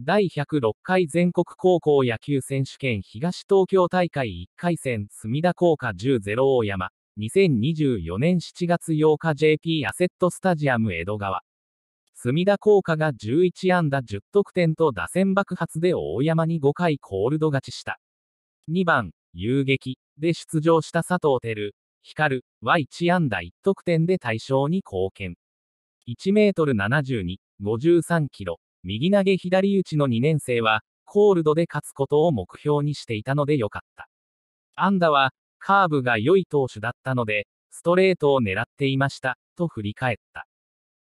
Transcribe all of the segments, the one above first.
第106回全国高校野球選手権東東京大会1回戦墨田高架10-0大山2024年7月8日 JP アセットスタジアム江戸川墨田高架が11安打10得点と打線爆発で大山に5回コールド勝ちした2番遊撃で出場した佐藤輝光は1安打1得点で大勝に貢献1メートル72 53キロ右投げ左打ちの2年生は、コールドで勝つことを目標にしていたのでよかった。安打は、カーブが良い投手だったので、ストレートを狙っていました、と振り返った。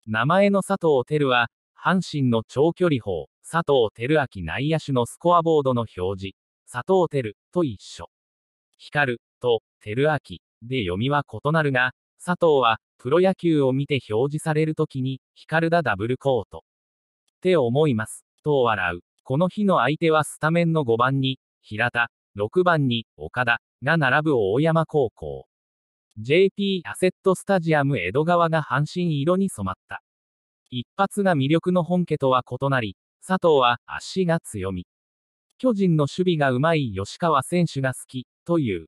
名前の佐藤輝は、阪神の長距離砲、佐藤輝明内野手のスコアボードの表示、佐藤輝と一緒。光ると輝明で読みは異なるが、佐藤はプロ野球を見て表示されるときに、光るだダブルコート。って思います。と笑う。この日の相手はスタメンの5番に、平田、6番に、岡田、が並ぶ大山高校。JP アセットスタジアム江戸川が阪神色に染まった。一発が魅力の本家とは異なり、佐藤は足が強み。巨人の守備がうまい吉川選手が好き、という。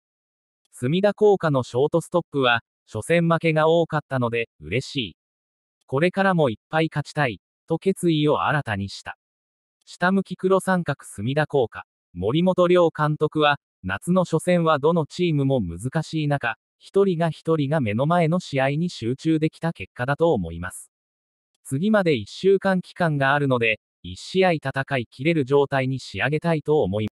墨田効果のショートストップは、初戦負けが多かったので、嬉しい。これからもいっぱい勝ちたい、と決意を新たにした。下向き黒三角墨田効果。森本亮監督は、夏の初戦はどのチームも難しい中、一人が一人が目の前の試合に集中できた結果だと思います。次まで1週間期間があるので、1試合戦いきれる状態に仕上げたいと思います。